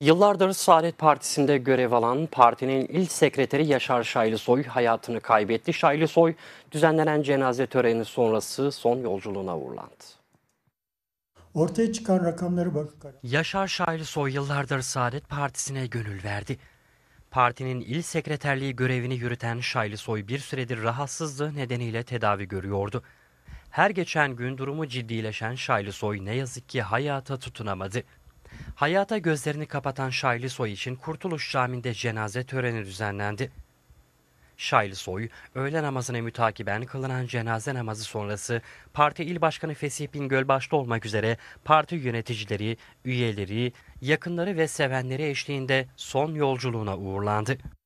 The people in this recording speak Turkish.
Yıllardır Saadet Partisi'nde görev alan partinin il sekreteri Yaşar Şaylısoy hayatını kaybetti. Şaylısoy düzenlenen cenaze töreni sonrası son yolculuğuna uğurlandı. Ortaya çıkan rakamları bak. Yaşar Şaylısoy yıllardır Saadet Partisi'ne gönül verdi. Partinin il sekreterliği görevini yürüten Şaylısoy bir süredir rahatsızlığı nedeniyle tedavi görüyordu. Her geçen gün durumu ciddileşen Şaylısoy ne yazık ki hayata tutunamadı. Hayata gözlerini kapatan Şaylı Soy için Kurtuluş Camii'nde cenaze töreni düzenlendi. Şaylı Soy, öğle namazına mütakiben kılınan cenaze namazı sonrası parti il başkanı Fesih Bingöl başta olmak üzere parti yöneticileri, üyeleri, yakınları ve sevenleri eşliğinde son yolculuğuna uğurlandı.